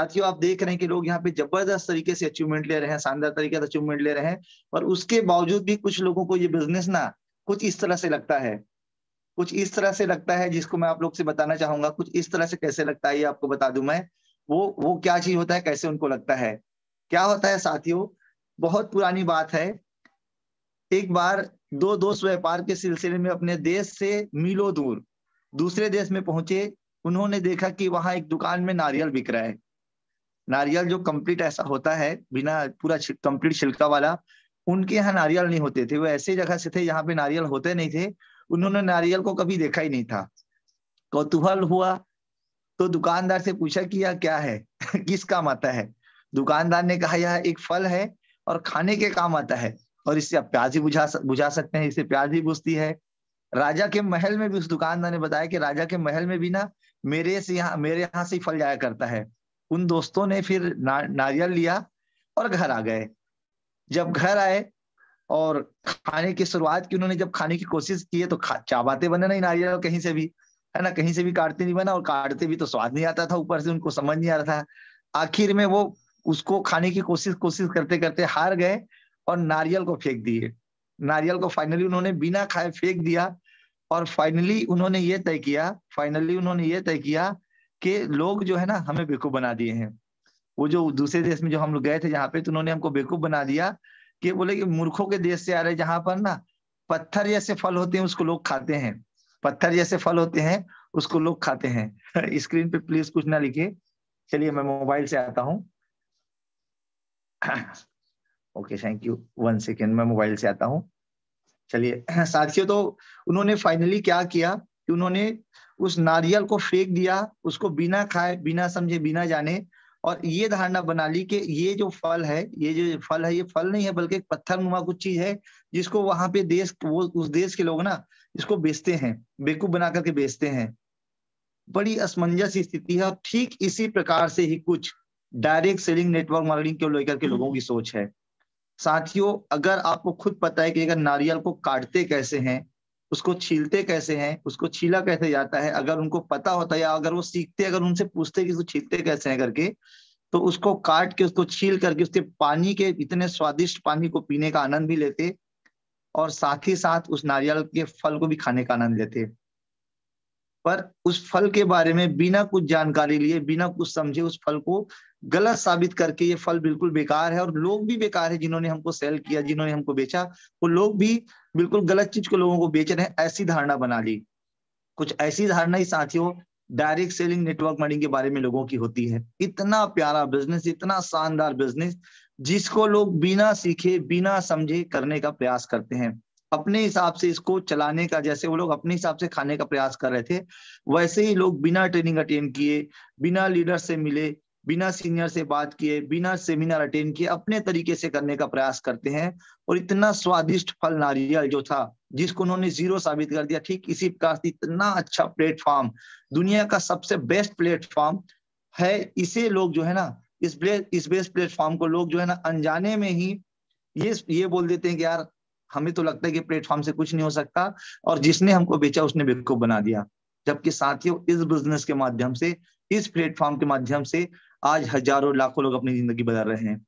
साथियों आप देख रहे हैं कि लोग यहाँ पे जबरदस्त तरीके से अचीवमेंट ले रहे हैं शानदार तरीके से अचीवमेंट ले रहे हैं और उसके बावजूद भी कुछ लोगों को ये बिजनेस ना कुछ इस तरह से लगता है कुछ इस तरह से लगता है जिसको मैं आप लोग से बताना चाहूंगा कुछ इस तरह से कैसे लगता है ये आपको बता दू मैं वो वो क्या चीज होता है कैसे उनको लगता है क्या होता है साथियों बहुत पुरानी बात है एक बार दो दोस्त व्यापार के सिलसिले में अपने देश से मीलों दूर दूसरे देश में पहुंचे उन्होंने देखा कि वहां एक दुकान में नारियल बिक रहा है नारियल जो कंप्लीट ऐसा होता है बिना पूरा कंप्लीट छिलका वाला उनके यहाँ नारियल नहीं होते थे वो ऐसे जगह से थे जहाँ पे नारियल होते नहीं थे उन्होंने नारियल को कभी देखा ही नहीं था कौतूहल हुआ तो दुकानदार से पूछा कि यह क्या है किस काम आता है दुकानदार ने कहा यह एक फल है और खाने के काम आता है और इससे आप प्याज ही बुझा बुझा सकते हैं इससे प्याज भी बुझती है राजा के महल में भी उस दुकानदार ने बताया कि राजा के महल में भी ना मेरे से यहाँ मेरे यहाँ से फल जाया करता है उन दोस्तों ने फिर ना, नारियल लिया और घर आ गए जब घर आए और खाने की शुरुआत की उन्होंने जब खाने की कोशिश की है तो चाबाते बने नहीं नारियल कहीं से भी है ना कहीं से भी काटते नहीं बना और काटते भी तो स्वाद नहीं आता था ऊपर से उनको समझ नहीं आ रहा था आखिर में वो उसको खाने की कोशिश कोशिश करते करते हार गए और नारियल को फेंक दिए नारियल को फाइनली उन्होंने बिना खाए फेंक दिया और फाइनली उन्होंने ये तय किया फाइनली उन्होंने ये तय किया कि लोग जो है ना हमें बेवकूफ बना दिए हैं वो जो दूसरे देश में जो हम लोग गए थे जहाँ पे तो उन्होंने हमको बेवकूफ बना दिया कि बोले कि मूर्खों के देश से आ रहे जहां पर ना पत्थर जैसे फल होते हैं उसको लोग खाते हैं पत्थर जैसे फल होते हैं उसको लोग खाते हैं स्क्रीन पे प्लीज कुछ ना लिखे चलिए मैं मोबाइल से आता हूँ okay thank you one second मैं मोबाइल से आता हूँ चलिए साथियों तो उन्होंने फाइनली क्या किया कि उन्होंने उस नारियल को फेंक दिया उसको बिना खाए बिना समझे बिना जाने और ये धारणा बना ली कि ये जो फल है ये जो फल है ये फल नहीं है बल्कि पत्थर नुमा कुछ चीज है जिसको वहां पे देश वो उस देश के लोग ना इसको बेचते हैं बेकूफ बना करके बेचते हैं बड़ी असमंजस स्थिति है और ठीक इसी प्रकार से ही कुछ डायरेक्ट सेलिंग नेटवर्क मार्केटिंग को लेकर के लोगों की सोच है साथियों अगर आपको खुद पता है कि अगर नारियल को काटते कैसे हैं उसको छीलते कैसे हैं उसको छीला कैसे जाता है अगर उनको पता होता या अगर वो सीखते अगर उनसे पूछते कि उसको छीलते कैसे हैं करके तो उसको काट के उसको छील करके उसके पानी के इतने स्वादिष्ट पानी को पीने का आनंद भी लेते और साथ ही साथ उस नारियल के फल को भी खाने का आनंद लेते पर उस फल के बारे में बिना कुछ जानकारी लिए बिना कुछ समझे उस फल को गलत साबित करके ये फल बिल्कुल बेकार है और लोग भी बेकार है जिन्होंने हमको सेल किया जिन्होंने हमको बेचा वो लोग भी बिल्कुल गलत चीज को लोगों को बेच रहे हैं ऐसी धारणा बना ली कुछ ऐसी धारणा ही साथियों डायरेक्ट सेलिंग नेटवर्क मार्केटिंग के बारे में लोगों की होती है इतना प्यारा बिजनेस इतना शानदार बिजनेस जिसको लोग बिना सीखे बिना समझे करने का प्रयास करते हैं अपने हिसाब से इसको चलाने का जैसे वो लोग अपने हिसाब से खाने का प्रयास कर रहे थे वैसे ही लोग बिना ट्रेनिंग अटेंड किए बिना लीडर से मिले बिना सीनियर से बात किए बिना सेमिनार अटेंड किए अपने तरीके से करने का प्रयास करते हैं और इतना स्वादिष्ट फल नारियल जो था जिसको उन्होंने जीरो साबित कर दिया ठीक इसी प्रकार से इतना अच्छा प्लेटफॉर्म दुनिया का सबसे बेस्ट प्लेटफॉर्म है इसे लोग जो है ना इस इस बेस्ट प्लेटफॉर्म को लोग जो है ना अनजाने में ही ये ये बोल देते हैं कि यार हमें तो लगता है कि प्लेटफॉर्म से कुछ नहीं हो सकता और जिसने हमको बेचा उसने बेवकूफ बना दिया जबकि साथियों इस बिजनेस के माध्यम से इस प्लेटफॉर्म के माध्यम से आज हजारों लाखों लोग अपनी जिंदगी बदल रहे हैं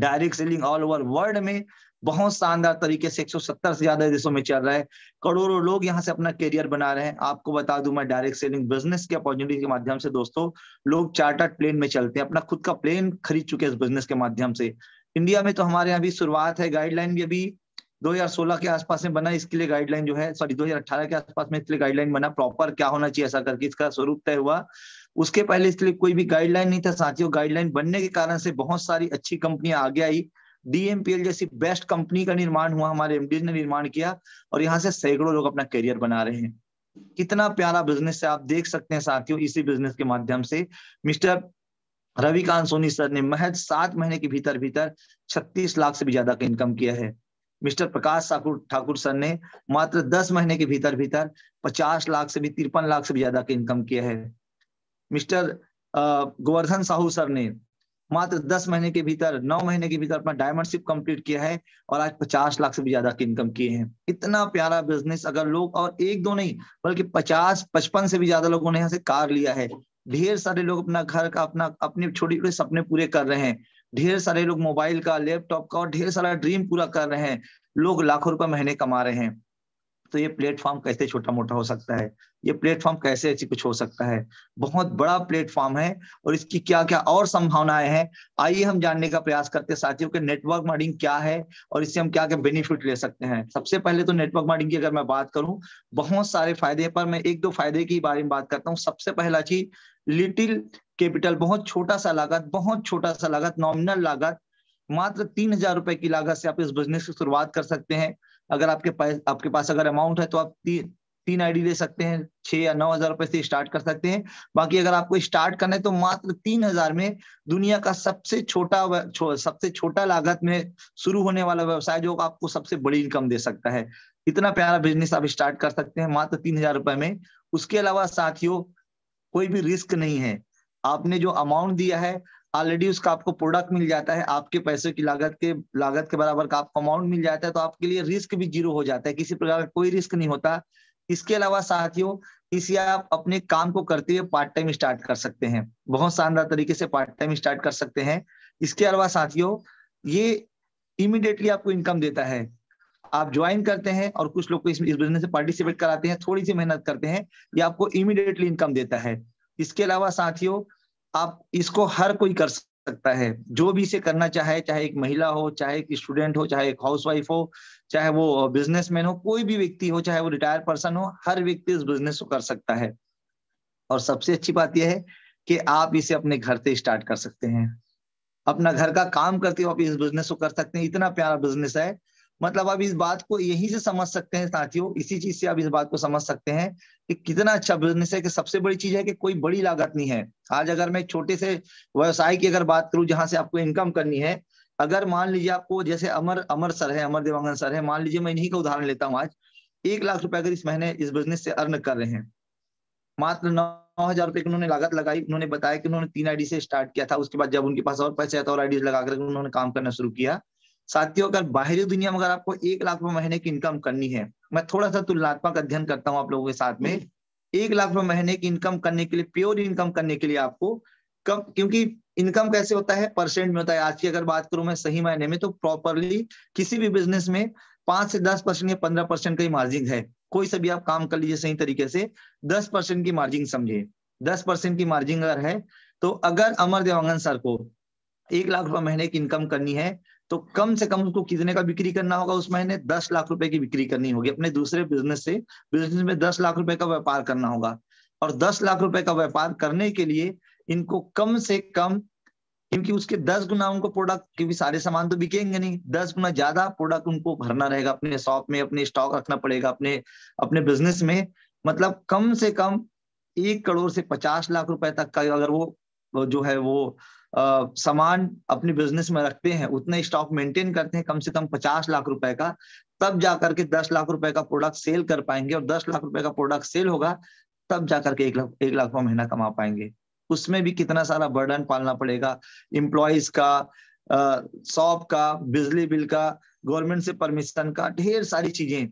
direct selling all over world में बहुत शानदार तरीके से 170 से ज्यादा देशों में चल रहा है करोड़ों लोग यहाँ से अपना करियर बना रहे हैं आपको बता दू मैं डायरेक्ट सेलिंग बिजनेस के अपॉर्चुनिटी के माध्यम से दोस्तों लोग चार्टर्ड प्लेन में चलते हैं अपना खुद का प्लेन खरीद चुके हैं इस बिजनेस के माध्यम से इंडिया में तो हमारे यहाँ भी शुरुआत है गाइडलाइन भी अभी 2016 के आसपास में बना इसके लिए गाइडलाइन जो है सॉरी 2018 के आसपास में इसके लिए गाइडलाइन बना प्रॉपर क्या होना चाहिए ऐसा करके इसका स्वरूप तय हुआ उसके पहले इसलिए कोई भी गाइडलाइन नहीं था साथियों गाइडलाइन बनने के कारण से बहुत सारी अच्छी कंपनियां आगे आई डीएमपीएल जैसी बेस्ट कंपनी का निर्माण हुआ हमारे एमडीज ने निर्माण किया और यहाँ से सैकड़ों लोग अपना करियर बना रहे हैं कितना प्यारा बिजनेस है आप देख सकते हैं साथियों इसी बिजनेस के माध्यम से मिस्टर रविकांत सोनी सर ने महज सात महीने के भीतर भीतर 36 लाख से भी ज्यादा का इनकम किया है मिस्टर प्रकाश ठाकुर सर ने मात्र 10 महीने के भीतर भीतर 50 लाख से भी तिरपन लाख से भी ज्यादा का इनकम किया है मिस्टर गोवर्धन साहू सर ने मात्र दस महीने के भीतर नौ महीने के भीतर अपना शिप कंप्लीट किया है और आज पचास लाख से भी ज्यादा की इनकम किए हैं इतना प्यारा बिजनेस अगर लोग और एक दो नहीं बल्कि पचास पचपन से भी ज्यादा लोगों ने यहाँ से कार लिया है ढेर सारे लोग अपना घर का अपना अपने छोटे छोटे सपने पूरे कर रहे हैं ढेर सारे लोग मोबाइल का लैपटॉप का और ढेर सारा ड्रीम पूरा कर रहे हैं लोग लाखों रुपए महीने कमा रहे हैं तो ये प्लेटफॉर्म कैसे छोटा मोटा हो सकता है ये प्लेटफॉर्म कैसे ऐसी कुछ हो सकता है बहुत बड़ा प्लेटफॉर्म है और इसकी क्या क्या और संभावनाएं हैं आइए हम जानने का प्रयास करते हैं साथियों के नेटवर्क मार्डिंग क्या है और इससे हम क्या क्या बेनिफिट ले सकते हैं सबसे पहले तो नेटवर्क मार्डिंग की अगर मैं बात करूं बहुत सारे फायदे पर मैं एक दो फायदे के बारे में बात करता हूँ सबसे पहला चीज लिटिल कैपिटल बहुत छोटा सा लागत बहुत छोटा सा लागत नॉमिनल लागत मात्र तीन हजार रुपए की लागत से आप इस बिजनेस की शुरुआत कर सकते हैं अगर आपके पास आपके पास अगर अमाउंट है तो आप ती, तीन आईडी ले सकते हैं छह या नौ हजार रुपए से स्टार्ट कर सकते हैं बाकी अगर आपको स्टार्ट करना है तो मात्र तीन हजार में दुनिया का सबसे छोटा छो, सबसे छोटा लागत में शुरू होने वाला व्यवसाय जो आपको सबसे बड़ी इनकम दे सकता है इतना प्यारा बिजनेस आप स्टार्ट कर सकते हैं मात्र तीन हजार रुपए में उसके अलावा साथियों कोई भी रिस्क नहीं है आपने जो अमाउंट दिया है ऑलरेडी उसका आपको प्रोडक्ट मिल जाता है आपके पैसे की लागत के लागत के बराबर का आपको अमाउंट मिल जाता है तो आपके लिए रिस्क भी जीरो हो जाता है किसी प्रकार का कोई रिस्क नहीं होता इसके अलावा साथियों इसे आप अपने काम को करते हुए पार्ट टाइम स्टार्ट कर सकते हैं बहुत शानदार तरीके से पार्ट टाइम स्टार्ट कर सकते हैं इसके अलावा साथियों ये इमिडिएटली आपको इनकम देता है आप ज्वाइन करते हैं और कुछ लोग को इस बिजनेस से पार्टिसिपेट कराते हैं थोड़ी सी मेहनत करते हैं ये आपको इमिडिएटली इनकम देता है इसके अलावा साथियों आप इसको हर कोई कर सकता है जो भी इसे करना चाहे चाहे एक महिला हो चाहे एक स्टूडेंट हो चाहे एक हाउसवाइफ हो चाहे वो बिजनेसमैन हो कोई भी व्यक्ति हो चाहे वो रिटायर पर्सन हो हर व्यक्ति इस बिजनेस को कर सकता है और सबसे अच्छी बात यह है कि आप इसे अपने घर से स्टार्ट कर सकते हैं अपना घर का काम करते हुए आप इस बिजनेस को कर सकते हैं इतना प्यारा बिजनेस है मतलब आप इस बात को यही से समझ सकते हैं साथियों इसी चीज से आप इस बात को समझ सकते हैं कि कितना अच्छा बिजनेस है कि सबसे बड़ी चीज है कि कोई बड़ी लागत नहीं है आज अगर मैं छोटे से व्यवसाय की अगर बात करूं जहां से आपको इनकम करनी है अगर मान लीजिए आपको जैसे अमर अमर सर है अमर देवांगन सर है मान लीजिए मैं इन्हीं का उदाहरण लेता हूँ आज एक लाख रुपए अगर इस महीने इस बिजनेस से अर्न कर रहे हैं मात्र नौ हजार रुपए की उन्होंने लागत लगाई उन्होंने बताया कि उन्होंने तीन आईडी से स्टार्ट किया था उसके बाद जब उनके पास और पैसे आया था तो और आईडी लगा कर उन्होंने काम करना शुरू किया साथियों अगर बाहरी दुनिया में अगर आपको एक लाख रुपए महीने की इनकम करनी है मैं थोड़ा सा तुलनात्मक अध्ययन करता हूँ आप लोगों के साथ में हम्म। एक लाख रुपए महीने की इनकम करने के लिए प्योर इनकम करने के लिए आपको कम क्योंकि इनकम कैसे होता है परसेंट में होता है आज की अगर बात करूं मैं सही मायने में तो प्रॉपरली किसी भी बिजनेस में पांच से दस परसेंट या पंद्रह परसेंट का ही मार्जिन है कोई सभी आप काम कर लीजिए सही तरीके से दस परसेंट की मार्जिन समझे दस परसेंट की मार्जिन अगर है तो अगर अमर देवांगन सर को एक लाख रुपए महीने की इनकम करनी है तो कम से कम उसको कितने का बिक्री करना होगा उस महीने दस लाख रुपए की बिक्री करनी होगी अपने दूसरे बिजनेस से बिजनेस में दस लाख रुपए का व्यापार करना होगा और दस लाख रुपए का व्यापार करने के लिए इनको कम से कम क्योंकि उसके दस गुना उनको प्रोडक्ट क्योंकि सारे सामान तो बिकेंगे नहीं दस गुना ज्यादा प्रोडक्ट उनको भरना रहेगा अपने शॉप में अपने स्टॉक रखना पड़ेगा अपने अपने बिजनेस में मतलब कम से कम एक करोड़ से पचास लाख रुपए तक का अगर वो जो है वो सामान अपने बिजनेस में रखते हैं उतना स्टॉक मेंटेन करते हैं कम से कम पचास लाख रुपए का तब जाकर के दस लाख रुपए का प्रोडक्ट सेल कर पाएंगे और दस लाख रुपए का प्रोडक्ट सेल होगा तब जाकर के एक लाख एक लाख रुपये महीना कमा पाएंगे उसमें भी कितना सारा बर्डन पालना पड़ेगा इम्प्लॉयज का शॉप का बिजली बिल का गवर्नमेंट से परमिशन का ढेर सारी चीजें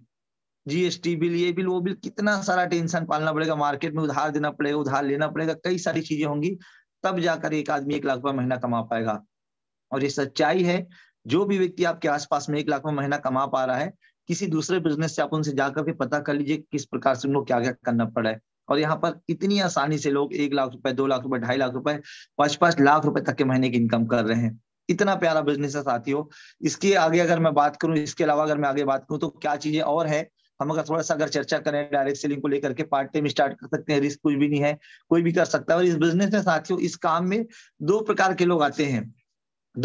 जीएसटी बिल ये बिल वो बिल कितना सारा टेंशन पालना पड़ेगा मार्केट में उधार देना पड़ेगा उधार लेना पड़ेगा कई सारी चीजें होंगी तब जाकर एक आदमी एक लाख रुपया महीना कमा पाएगा और ये सच्चाई है जो भी व्यक्ति आपके आसपास में एक लाख रुपये महीना कमा पा रहा है किसी दूसरे बिजनेस से आप उनसे जाकर के पता कर लीजिए किस प्रकार से उनको क्या क्या करना पड़ा है और यहाँ पर इतनी आसानी से लोग एक लाख रुपए दो लाख रुपए ढाई लाख रुपए पांच पांच लाख रुपए तक के महीने की इनकम कर रहे हैं इतना प्यारा बिजनेस है साथियों इसके आगे अगर मैं बात करूं इसके अलावा अगर मैं आगे बात करूं तो क्या चीजें और है हम अगर थोड़ा सा अगर चर्चा करें डायरेक्ट सेलिंग को लेकर के पार्ट टाइम स्टार्ट कर सकते हैं रिस्क कुछ भी नहीं है कोई भी कर सकता है और इस बिजनेस में साथियों इस काम में दो प्रकार के लोग आते हैं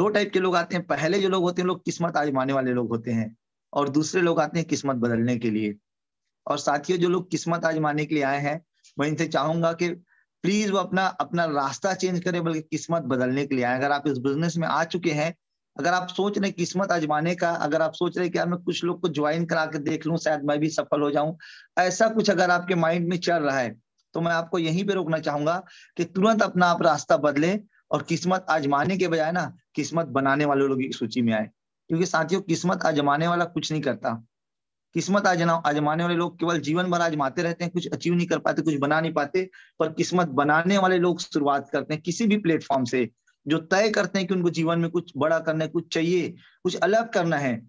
दो टाइप के लोग आते हैं पहले जो लोग होते हैं लोग किस्मत आजमाने वाले लोग होते हैं और दूसरे लोग आते हैं किस्मत बदलने के लिए और साथियों जो लोग किस्मत आजमाने के लिए आए हैं मैं इनसे चाहूंगा कि प्लीज वो अपना अपना रास्ता चेंज करें बल्कि किस्मत बदलने के लिए आए अगर आप इस बिजनेस में आ चुके हैं अगर आप सोच रहे किस्मत आजमाने का अगर आप सोच रहे कि यार मैं कुछ लोग को ज्वाइन करा के देख लूं शायद मैं भी सफल हो जाऊं ऐसा कुछ अगर आपके माइंड में चल रहा है तो मैं आपको यहीं पे रोकना चाहूंगा कि तुरंत अपना आप रास्ता बदले और किस्मत आजमाने के बजाय ना किस्मत बनाने वाले लोगों की सूची में आए क्योंकि साथियों किस्मत आजमाने वाला कुछ नहीं करता किस्मत आजना आजमाने वाले लोग केवल जीवन भर आजमाते रहते हैं कुछ अचीव नहीं कर पाते कुछ बना नहीं पाते पर किस्मत बनाने वाले लोग शुरुआत करते हैं किसी भी प्लेटफॉर्म से जो तय करते हैं कि उनको जीवन में कुछ बड़ा करना है कुछ चाहिए कुछ अलग करना है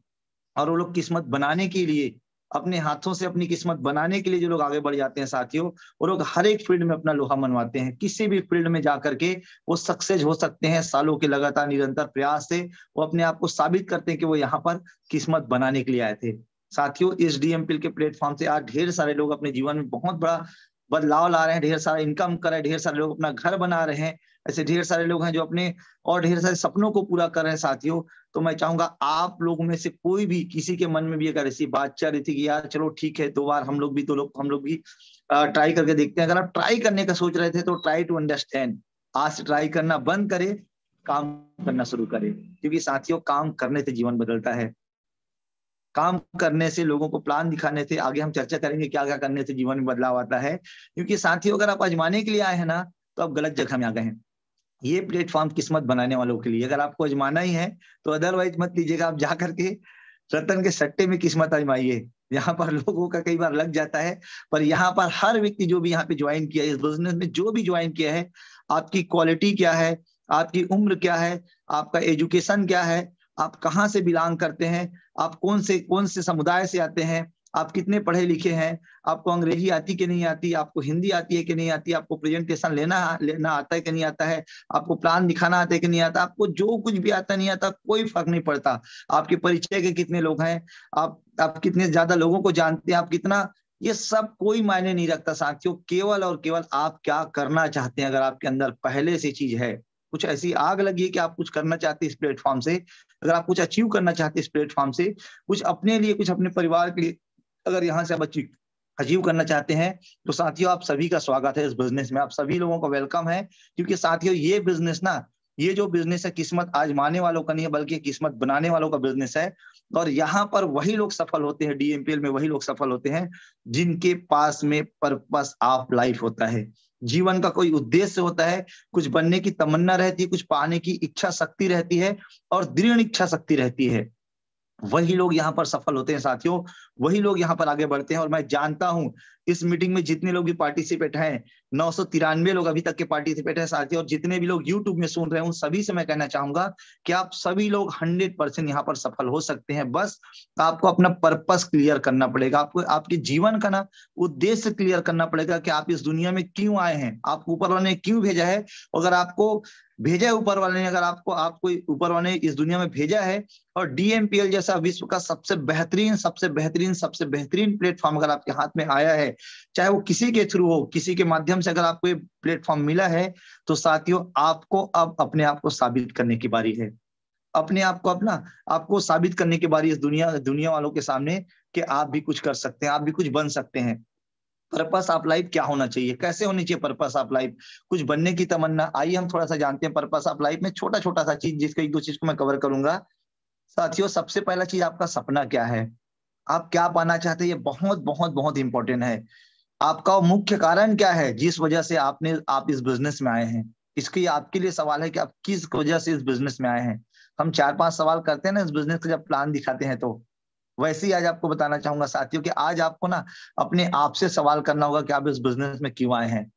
और वो लोग किस्मत बनाने के लिए अपने हाथों से अपनी किस्मत बनाने के लिए जो लोग आगे बढ़ जाते हैं साथियों वो लोग हर एक फील्ड में अपना लोहा मनवाते हैं किसी भी फील्ड में जाकर के वो सक्सेस हो सकते हैं सालों के लगातार निरंतर प्रयास से वो अपने आप को साबित करते हैं कि वो यहाँ पर किस्मत बनाने के लिए आए थे साथियों इस डीएमपीएल के प्लेटफॉर्म से आज ढेर सारे लोग अपने जीवन में बहुत बड़ा बदलाव ला रहे हैं ढेर सारा इनकम कर रहे हैं ढेर सारे लोग अपना घर बना रहे हैं ऐसे ढेर सारे लोग हैं जो अपने और ढेर सारे सपनों को पूरा कर रहे हैं साथियों तो मैं चाहूंगा आप लोगों में से कोई भी किसी के मन में भी अगर ऐसी बात चल रही थी कि यार चलो ठीक है दो बार हम लोग भी दो लोग हम लोग भी ट्राई करके देखते हैं अगर आप ट्राई करने का सोच रहे थे तो ट्राई टू अंडरस्टैंड आज से ट्राई करना बंद करे काम करना शुरू करे क्योंकि साथियों काम करने से जीवन बदलता है काम करने से लोगों को प्लान दिखाने से आगे हम चर्चा करेंगे क्या क्या करने से जीवन में बदलाव आता है क्योंकि साथियों अगर आप आजमाने के लिए आए हैं ना तो आप गलत जगह में आ गए हैं ये प्लेटफॉर्म किस्मत बनाने वालों के लिए अगर आपको आजमाना ही है तो अदरवाइज मत लीजिएगा आप जा करके रतन के सट्टे में किस्मत आजमाइए यहाँ पर लोगों का कई बार लग जाता है पर यहाँ पर हर व्यक्ति जो भी यहाँ पे ज्वाइन किया है इस बिजनेस में जो भी ज्वाइन किया है आपकी क्वालिटी क्या है आपकी उम्र क्या है आपका एजुकेशन क्या है आप कहाँ से बिलोंग करते हैं आप कौन से कौन से समुदाय से आते हैं आप कितने पढ़े लिखे हैं आपको अंग्रेजी आती कि नहीं आती आपको हिंदी आती है कि नहीं आती आपको प्रेजेंटेशन लेना लेना आता है कि नहीं आता है आपको प्लान दिखाना आता है कि नहीं आता आपको जो कुछ भी आता नहीं आता कोई फर्क नहीं पड़ता आपके परिचय के कितने लोग हैं आप आप कितने ज्यादा लोगों को जानते हैं आप कितना ये सब कोई मायने नहीं रखता साथियों केवल और केवल आप क्या करना चाहते हैं अगर आपके अंदर पहले से चीज है कुछ ऐसी आग लगी है कि आप कुछ करना चाहते हैं इस प्लेटफॉर्म से अगर आप कुछ अचीव करना चाहते हैं इस प्लेटफॉर्म से कुछ अपने लिए कुछ अपने परिवार के लिए अगर यहाँ से आप अचीव अचीव करना चाहते हैं तो साथियों आप सभी का स्वागत है इस बिजनेस में आप सभी लोगों का वेलकम है क्योंकि साथियों ये बिजनेस ना ये जो बिजनेस है किस्मत आजमाने वालों का नहीं है बल्कि किस्मत बनाने वालों का बिजनेस है और यहाँ पर वही लोग सफल होते हैं डीएमपीएल में वही लोग सफल होते हैं जिनके पास में पर्पस ऑफ लाइफ होता है जीवन का कोई उद्देश्य होता है कुछ बनने की तमन्ना रहती है कुछ पाने की इच्छा शक्ति रहती है और दृढ़ इच्छा शक्ति रहती है वही लोग यहाँ पर सफल होते हैं साथियों वही लोग यहाँ पर आगे बढ़ते हैं और मैं जानता हूं इस मीटिंग में जितने लोग भी पार्टिसिपेट हैं नौ सौ तिरानवे लोग अभी तक के पार्टिसिपेट हैं साथियों और जितने भी लोग यूट्यूब में सुन रहे हैं उन सभी से मैं कहना चाहूंगा कि आप सभी लोग हंड्रेड परसेंट यहाँ पर सफल हो सकते हैं बस आपको अपना पर्पस क्लियर करना पड़ेगा आपको आपके जीवन का ना उद्देश्य क्लियर करना पड़ेगा कि आप इस दुनिया में क्यों आए हैं आपको ऊपर वाले क्यों भेजा है अगर आपको भेजा है ऊपर वाले ने अगर आपको आपको ऊपर वाले इस दुनिया में भेजा है और डीएमपीएल जैसा विश्व का सबसे बेहतरीन सबसे बेहतरीन सबसे बेहतरीन प्लेटफॉर्म अगर आपके हाथ में आया है चाहे वो किसी के थ्रू हो किसी के माध्यम से अगर आपको ये प्लेटफॉर्म मिला है तो साथियों आपको अब अपने आप को साबित करने की बारी है अपने आप को अपना आपको साबित करने की बारी इस दुनिया दुनिया वालों के सामने कि आप भी कुछ कर सकते हैं आप भी कुछ बन सकते हैं पर्पस ऑफ लाइफ क्या होना चाहिए कैसे होनी चाहिए पर्पस ऑफ लाइफ कुछ बनने की तमन्ना आइए हम थोड़ा सा जानते हैं पर्पस ऑफ लाइफ में छोटा छोटा सा चीज जिसको एक दो चीज को मैं कवर करूंगा साथियों सबसे पहला चीज आपका सपना क्या है आप क्या पाना चाहते हैं ये बहुत बहुत बहुत इंपॉर्टेंट है आपका मुख्य कारण क्या है जिस वजह से आपने आप इस बिजनेस में आए हैं इसके आपके लिए सवाल है कि आप किस वजह से इस बिजनेस में आए हैं हम चार पांच सवाल करते हैं ना इस बिजनेस का जब प्लान दिखाते हैं तो वैसे ही आज आपको बताना चाहूंगा साथियों कि आज आपको ना अपने आप से सवाल करना होगा कि आप इस बिजनेस में क्यों आए हैं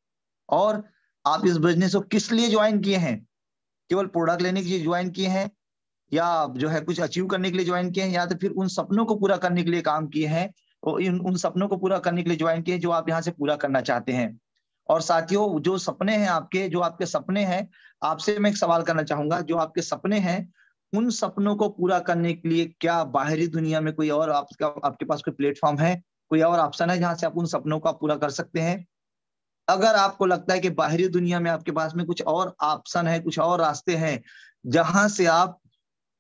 और आप इस बिजनेस को किस लिए ज्वाइन किए हैं केवल प्रोडक्ट लेने के लिए ज्वाइन किए हैं या जो है कुछ अचीव करने के लिए ज्वाइन किए हैं या तो फिर उन सपनों को पूरा करने के लिए काम किए हैं और इन उन सपनों को पूरा करने के लिए ज्वाइन किए जो आप यहाँ से पूरा करना चाहते हैं और साथियों जो सपने हैं आपके जो आपके सपने हैं आपसे मैं एक सवाल करना चाहूंगा जो आपके सपने हैं उन सपनों को पूरा करने के लिए क्या बाहरी दुनिया में कोई और आपका आपके पास कोई प्लेटफॉर्म है कोई और ऑप्शन है जहां से आप उन सपनों को पूरा कर सकते हैं अगर आपको लगता है कि बाहरी दुनिया में आपके पास में कुछ और ऑप्शन है कुछ और रास्ते हैं जहां से आप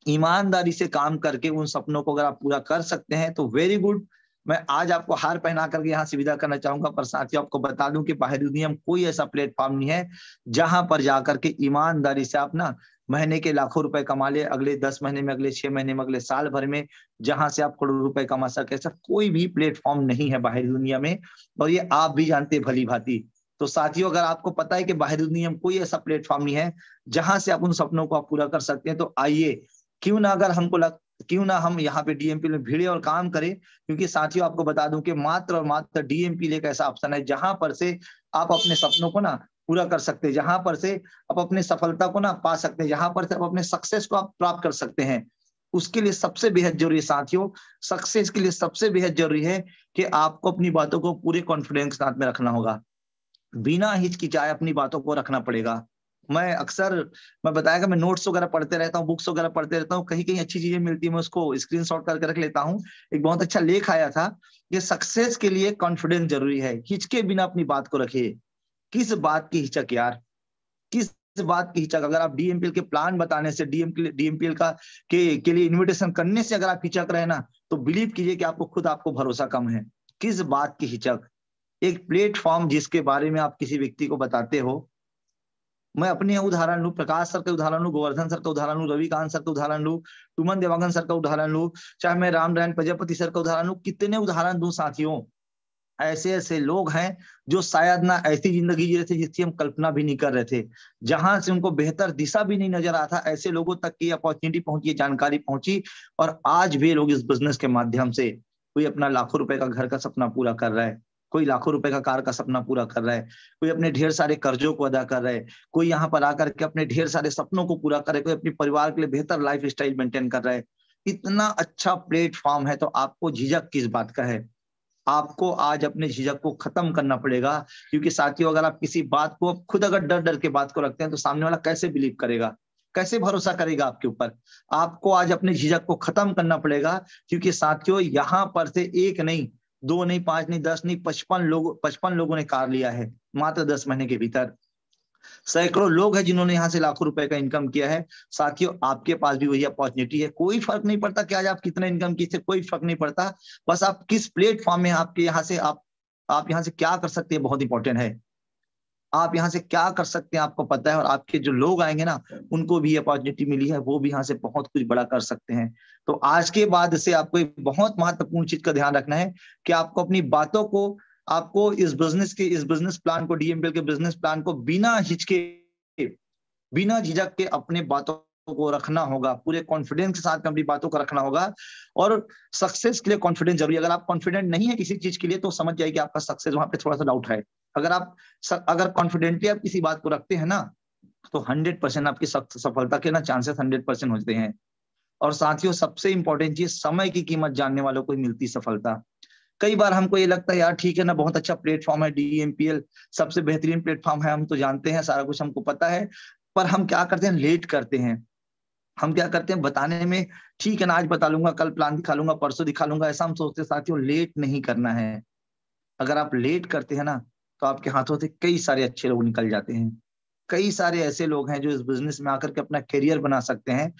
ईमानदारी से काम करके उन सपनों को अगर आप पूरा कर सकते हैं तो वेरी गुड मैं आज आपको हार पहना करके यहाँ से विदा करना चाहूंगा पर साथ ही आपको बता दूं कि बाहरी दुनिया में कोई ऐसा प्लेटफॉर्म नहीं है जहां पर जाकर के ईमानदारी से आप ना महीने के लाखों रुपए कमा ले अगले दस महीने में अगले छह महीने में अगले साल भर में जहां से आप करोड़ों रुपए कमा सके ऐसा कोई भी प्लेटफॉर्म नहीं है बाहरी दुनिया में और ये आप भी जानते हैं भली भांति तो साथियों अगर आपको पता है कि बाहरी दुनिया में कोई ऐसा प्लेटफॉर्म नहीं है जहां से आप उन सपनों को आप पूरा कर सकते हैं तो आइए क्यों ना अगर हमको लग क्यों ना हम यहाँ पे डीएमपी में भिड़े और काम करें क्योंकि साथियों आपको बता दूं कि मात्र और मात्र डीएमपी एक ऐसा ऑप्शन है जहां पर से आप अपने सपनों को ना पूरा कर सकते हैं जहां पर से आप अपने सफलता को ना पा सकते हैं जहां पर से आप अपने सक्सेस को आप प्राप्त कर सकते हैं उसके लिए सबसे बेहद जरूरी साथियों सक्सेस के लिए सबसे बेहद जरूरी है कि आपको अपनी बातों को पूरे कॉन्फिडेंस साथ में रखना होगा बिना हिचकिचाए अपनी बातों को रखना पड़ेगा मैं अक्सर मैं बताया मैं नोट्स वगैरह पढ़ते रहता हूँ बुक्स वगैरह पढ़ते रहता हूँ कहीं कहीं अच्छी चीजें मिलती है मैं उसको स्क्रीन करके रख लेता हूँ एक बहुत अच्छा लेख आया था कि सक्सेस के लिए कॉन्फिडेंस जरूरी है हिचके बिना अपनी बात को रखिए किस बात की हिचक यार किस बात की हिचक अगर आप डीएमपीएल के प्लान बताने से डीएमपीएल डीएमपीएल का के, के लिए इन्विटेशन करने से अगर आप हिचक रहे ना तो बिलीव कीजिए कि आपको खुद आपको भरोसा कम है किस बात की हिचक एक प्लेटफॉर्म जिसके बारे में आप किसी व्यक्ति को बताते हो मैं अपने उदाहरण लू प्रकाश सर का उदाहरण लू गोवर्धन सर का उदाहरण लू रविकांत सर का उदाहरण लू टुमन देवांगन सर का उदाहरण लू चाहे मैं राम नारायण प्रजापति सर का उदाहरण लू कितने उदाहरण दू साथियों ऐसे ऐसे लोग हैं जो शायद ना ऐसी जिंदगी जी रहे थे जिसकी हम कल्पना भी नहीं कर रहे थे जहां से उनको बेहतर दिशा भी नहीं नजर आ था ऐसे लोगों तक की अपॉर्चुनिटी पहुंची जानकारी पहुंची और आज भी लोग इस बिजनेस के माध्यम से कोई अपना लाखों रुपए का घर का सपना पूरा कर रहा है कोई लाखों रुपए का कार का सपना पूरा कर रहा है कोई अपने ढेर सारे कर्जों को अदा कर रहा है कोई यहाँ पर आकर के अपने ढेर सारे सपनों को पूरा कर रहा है कोई अपने परिवार के लिए बेहतर लाइफ स्टाइल मेंटेन कर रहा है इतना अच्छा प्लेटफॉर्म है तो आपको झिझक किस बात का है आपको आज अपने झिझक को खत्म करना पड़ेगा क्योंकि साथियों अगर आप किसी बात को खुद अगर डर डर के बात को रखते हैं तो सामने वाला कैसे बिलीव करेगा कैसे भरोसा करेगा आपके ऊपर आपको आज अपने झिझक को खत्म करना पड़ेगा क्योंकि साथियों यहाँ पर से एक नहीं दो नहीं पांच नहीं दस नहीं पचपन लोग पचपन लोगों ने कार लिया है मात्र दस महीने के भीतर सैकड़ों लोग हैं जिन्होंने यहाँ से लाखों रुपए का इनकम किया है साथियों आपके पास भी वही अपॉर्चुनिटी है कोई फर्क नहीं पड़ता कि आज आप कितना इनकम किए थे कोई फर्क नहीं पड़ता बस आप किस प्लेटफॉर्म में आपके यहाँ से आप आप यहाँ से क्या कर सकते हैं बहुत इंपॉर्टेंट है आप यहाँ से क्या कर सकते हैं आपको पता है और आपके जो लोग आएंगे ना उनको भी अपॉर्चुनिटी मिली है वो भी यहाँ से बहुत कुछ बड़ा कर सकते हैं तो आज के बाद से आपको एक बहुत महत्वपूर्ण चीज का ध्यान रखना है कि आपको अपनी बातों को आपको इस बिजनेस के इस बिजनेस प्लान को डीएमपीएल के बिजनेस प्लान को बिना हिचके बिना झिझक के अपने बातों को रखना होगा पूरे कॉन्फिडेंस के साथ अपनी बातों को रखना होगा और सक्सेस के लिए कॉन्फिडेंस जरूरी अगर आप कॉन्फिडेंट नहीं है किसी चीज के लिए तो समझ जाए कि आपका सक्सेस वहां पे थोड़ा सा डाउट है अगर आप अगर कॉन्फिडेंटली आप किसी बात को रखते हैं ना तो हंड्रेड परसेंट आपकी सफलता के ना चांसेस हंड्रेड परसेंट होते हैं और साथियों सबसे इंपॉर्टेंट चीज समय की कीमत जानने वालों को ही मिलती सफलता कई बार हमको ये लगता है यार ठीक है ना बहुत अच्छा प्लेटफॉर्म है डीएमपीएल सबसे बेहतरीन प्लेटफॉर्म है हम तो जानते हैं सारा कुछ हमको पता है पर हम क्या करते हैं लेट करते हैं हम क्या करते हैं बताने में ठीक है ना आज बता लूंगा कल प्लान दिखा लूंगा परसों दिखा लूंगा ऐसा हम सोचते साथियों लेट नहीं करना है अगर आप लेट करते हैं ना तो आपके हाथों से कई सारे अच्छे लोग निकल जाते हैं कई सारे ऐसे लोग हैं जो इस बिजनेस में आकर के अपना करियर बना सकते हैं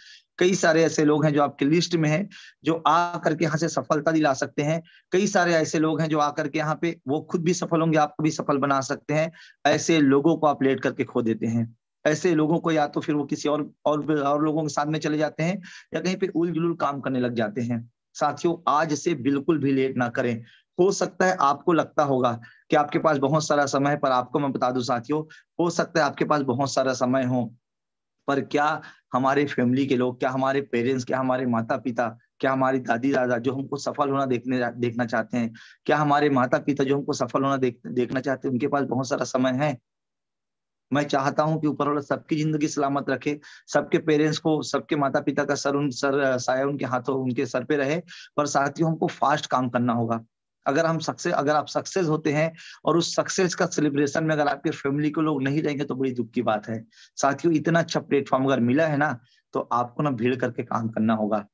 कई सारे ऐसे लोग हैं जो आपकी लिस्ट में हैं जो आ करके यहाँ से सफलता दिला सकते हैं कई सारे ऐसे लोग हैं जो आकर के यहाँ पे वो खुद भी सफल होंगे आपको भी सफल बना सकते हैं ऐसे लोगों को आप लेट करके खो देते हैं ऐसे लोगों को या तो फिर वो किसी और और, और लोगों के साथ में चले जाते हैं या कहीं पे उल काम करने लग जाते हैं साथियों आज से बिल्कुल भी लेट ना करें हो सकता है आपको लगता होगा कि आपके पास बहुत सारा समय है पर आपको मैं बता दूं साथियों हो सकता है आपके पास बहुत सारा समय हो पर क्या हमारे फैमिली के लोग क्या हमारे पेरेंट्स क्या हमारे माता पिता क्या हमारी दादी दादा जो हमको सफल होना देखने देखना चाहते हैं क्या हमारे माता पिता जो हमको सफल होना देख, देखना चाहते हैं उनके पास बहुत सारा समय है मैं चाहता हूं कि ऊपर वाला सबकी जिंदगी सलामत रखे सबके पेरेंट्स को सबके माता पिता का सर उन सर साया उनके हाथों उनके सर पे रहे पर साथ ही हमको फास्ट काम करना होगा अगर हम सक्सेस अगर आप सक्सेस होते हैं और उस सक्सेस का सेलिब्रेशन में अगर आपके फैमिली के लोग नहीं रहेंगे तो बड़ी दुख की बात है साथियों इतना अच्छा प्लेटफॉर्म अगर मिला है ना तो आपको ना भीड़ करके काम करना होगा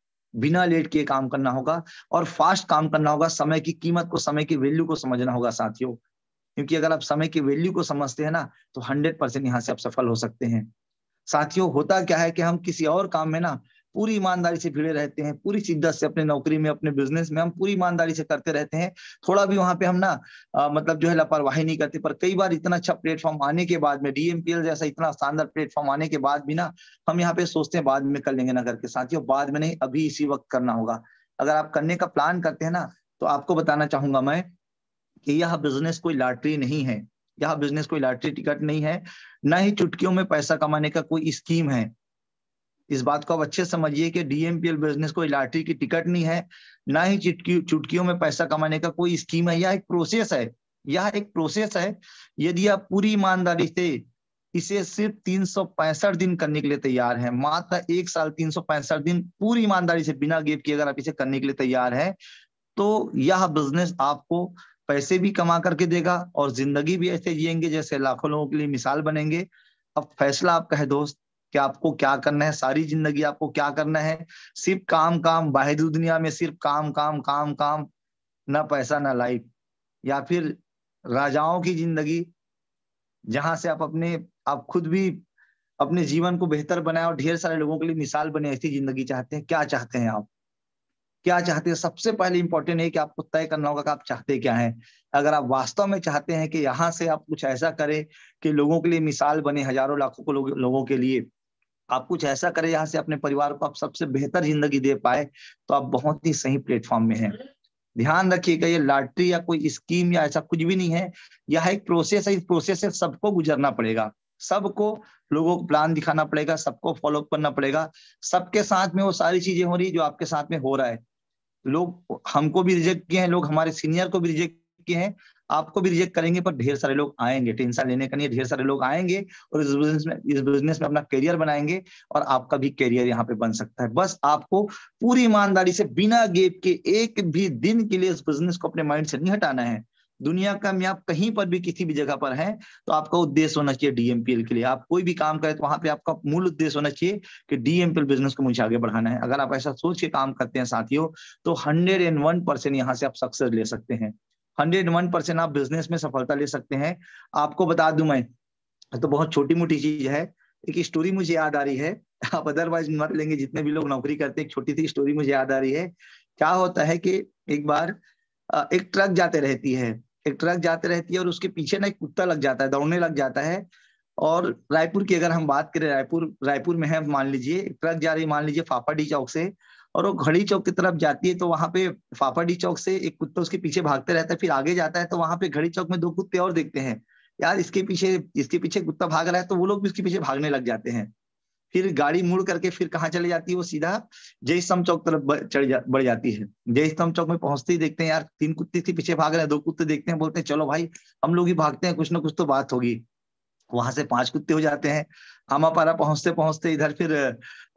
बिना लेट किए काम करना होगा और फास्ट काम करना होगा समय की कीमत को समय की वैल्यू को समझना होगा साथियों क्योंकि अगर आप समय की वैल्यू को समझते हैं ना तो हंड्रेड परसेंट यहाँ से आप सफल हो सकते हैं साथियों होता क्या है कि हम किसी और काम में ना पूरी ईमानदारी से भिड़े रहते हैं पूरी शिद्दत से अपने नौकरी में अपने बिजनेस में हम पूरी ईमानदारी से करते रहते हैं थोड़ा भी वहां पे हम ना आ, मतलब जो है लापरवाही नहीं करते पर कई बार इतना अच्छा प्लेटफॉर्म आने के बाद में डीएमपीएल जैसा इतना शानदार प्लेटफॉर्म आने के बाद भी ना हम यहाँ पे सोचते हैं बाद में कर लेंगे ना करके साथियों बाद में नहीं अभी इसी वक्त करना होगा अगर आप करने का प्लान करते हैं ना तो आपको बताना चाहूंगा मैं कि यह बिजनेस कोई लॉटरी नहीं है यह बिजनेस कोई लॉटरी टिकट नहीं है ना ही चुटकियों में पैसा कमाने का कोई स्कीम है इस बात को आप अच्छे समझिए कि डीएमपीएल बिजनेस कोई लाटरी की टिकट नहीं है ना ही चुटकियों में पैसा कमाने का कोई स्कीम है यह एक प्रोसेस है यह एक प्रोसेस है यदि आप पूरी ईमानदारी से इसे सिर्फ तीन दिन करने के लिए तैयार है मात्र एक साल तीन दिन पूरी ईमानदारी से बिना गेप के अगर आप इसे करने के लिए तैयार है तो यह बिजनेस आपको पैसे भी कमा करके देगा और जिंदगी भी ऐसे जिएंगे जैसे लाखों लोगों के लिए मिसाल बनेंगे अब फैसला आपका है दोस्त कि आपको क्या करना है सारी जिंदगी आपको क्या करना है सिर्फ काम काम बाहर दुनिया में सिर्फ काम काम काम काम ना पैसा ना लाइफ या फिर राजाओं की जिंदगी जहां से आप अपने आप खुद भी अपने जीवन को बेहतर बनाए और ढेर सारे लोगों के लिए मिसाल बने ऐसी जिंदगी चाहते हैं क्या चाहते हैं आप क्या चाहते हैं सबसे पहले इंपॉर्टेंट है कि आपको तय करना होगा कि आप चाहते क्या हैं अगर आप वास्तव में चाहते हैं कि यहाँ से आप कुछ ऐसा करें कि लोगों के लिए मिसाल बने हजारों लाखों को लोगों के लिए आप कुछ ऐसा करें यहाँ से अपने परिवार को आप सबसे बेहतर जिंदगी दे पाए तो आप बहुत ही सही प्लेटफॉर्म में हैं ध्यान रखिएगा ये लॉटरी या कोई स्कीम या ऐसा कुछ भी नहीं है यह एक प्रोसेस है इस प्रोसेस से सबको गुजरना पड़ेगा सबको लोगों को प्लान दिखाना पड़ेगा सबको फॉलो करना पड़ेगा सबके साथ में वो सारी चीजें हो रही जो आपके साथ में हो रहा है लोग हमको भी रिजेक्ट किए हैं लोग हमारे सीनियर को भी रिजेक्ट किए हैं आपको भी रिजेक्ट करेंगे पर ढेर सारे लोग आएंगे टेंशन लेने का नहीं ढेर सारे लोग आएंगे और इस बिजनेस में इस बिजनेस में अपना करियर बनाएंगे और आपका भी करियर यहाँ पे बन सकता है बस आपको पूरी ईमानदारी से बिना गेप के एक भी दिन के लिए इस बिजनेस को अपने माइंड से नहीं हटाना है दुनिया का में आप कहीं पर भी किसी भी जगह पर हैं तो आपका उद्देश्य होना चाहिए डीएमपीएल के लिए आप कोई भी काम करें तो वहां पे आपका मूल उद्देश्य होना चाहिए कि डीएमपीएल बिजनेस को मुझे आगे बढ़ाना है अगर आप ऐसा सोच के काम करते हैं साथियों तो हंड्रेड एंड वन परसेंट यहाँ से आप सक्सेस ले सकते हैं हंड्रेड वन परसेंट आप बिजनेस में सफलता ले सकते हैं आपको बता दू मैं तो बहुत छोटी मोटी चीज है एक स्टोरी मुझे याद आ रही है आप अदरवाइज मत लेंगे जितने भी लोग नौकरी करते हैं छोटी सी स्टोरी मुझे याद आ रही है क्या होता है कि एक बार एक ट्रक जाते रहती है एक ट्रक जाते रहती है और उसके पीछे ना एक कुत्ता लग जाता है दौड़ने लग जाता है और रायपुर की अगर हम बात करें रायपुर रायपुर में है मान लीजिए ट्रक जा रही मान लीजिए फाफाडी चौक से और वो घड़ी चौक की तरफ जाती है तो वहां पे फाफाडी चौक से एक कुत्ता उसके पीछे भागते रहता है फिर आगे जाता है तो वहां पे घड़ी चौक में दो कुत्ते और देखते हैं यार इसके पीछे इसके पीछे कुत्ता भाग रहा है तो वो लोग भी उसके पीछे भागने लग जाते हैं फिर गाड़ी मुड़ करके फिर कहाँ चली जाती है वो सीधा जय चौक तरफ चढ़ जा, बढ़ जाती है जय चौक में पहुंचते ही देखते हैं यार तीन कुत्ते इसके पीछे भाग रहे हैं दो कुत्ते देखते हैं बोलते हैं चलो भाई हम लोग ही भागते हैं कुछ ना कुछ तो बात होगी वहां से पांच कुत्ते हो जाते हैं आमापारा पहुंचते पहुंचते इधर फिर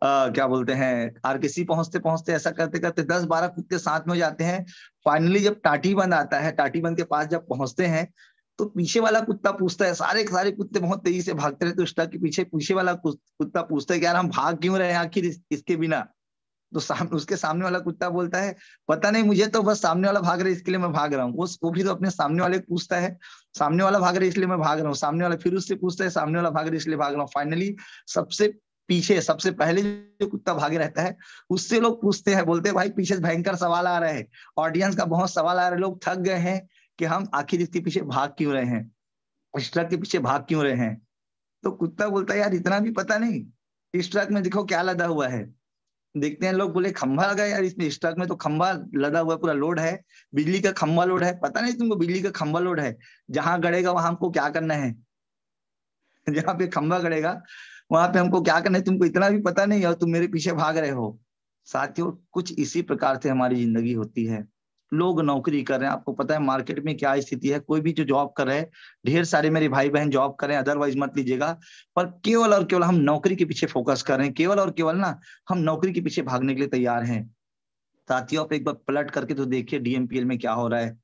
आ, क्या बोलते हैं आरकेसी पहुंचते पहुंचते ऐसा करते करते दस बारह कुत्ते साथ में हो जाते हैं फाइनली जब टाटी बंद आता है टाटी बंद के पास जब पहुंचते हैं तो पीछे वाला कुत्ता पूछता है सारे सारे कुत्ते बहुत तेजी से भागते रहे तो उस के पीछे पीछे वाला कुत्ता पूछता है कि यार हम भाग क्यों रहे हैं आखिर इसके बिना तो सामने उसके सामने वाला कुत्ता बोलता है पता नहीं मुझे तो बस सामने वाला भाग रहा है इसके लिए मैं भाग रहा हूँ वो भी तो अपने सामने वाले पूछता है सामने वाला भाग रहा है इसलिए मैं भाग रहा हूँ सामने वाला फिर उससे पूछता है सामने वाला भाग रहा है इसलिए भाग रहा हूँ फाइनली सबसे पीछे सबसे पहले जो कुत्ता भागे रहता है उससे लोग पूछते हैं बोलते हैं भाई पीछे भयंकर सवाल आ रहे हैं ऑडियंस का बहुत सवाल आ रहे हैं लोग थक गए हैं कि हम आखिर इसके पीछे भाग क्यों रहे हैं इस ट्रक के पीछे भाग क्यों रहे हैं तो कुत्ता बोलता है यार इतना भी पता नहीं इस ट्रक में देखो क्या लदा हुआ है देखते हैं लोग बोले खंभा लगा यार इसमें स्टॉक में तो खंभा लदा हुआ पूरा लोड है बिजली का खंभा लोड है पता नहीं तुमको बिजली का खंभा लोड है जहां गड़ेगा वहां हमको क्या करना है जहां पे खंभा गड़ेगा वहां पे हमको क्या करना है तुमको इतना भी पता नहीं और तुम मेरे पीछे भाग रहे हो साथियों कुछ इसी प्रकार से हमारी जिंदगी होती है लोग नौकरी कर रहे हैं आपको पता है मार्केट में क्या स्थिति है कोई भी जो जॉब कर रहे हैं ढेर सारे मेरे भाई बहन जॉब कर रहे हैं अदरवाइज मत लीजिएगा पर केवल और केवल हम नौकरी के पीछे फोकस कर रहे हैं केवल और केवल ना हम नौकरी के पीछे भागने के लिए तैयार हैं साथियों आप एक बार पलट करके तो देखिए डीएमपीएल में क्या हो रहा है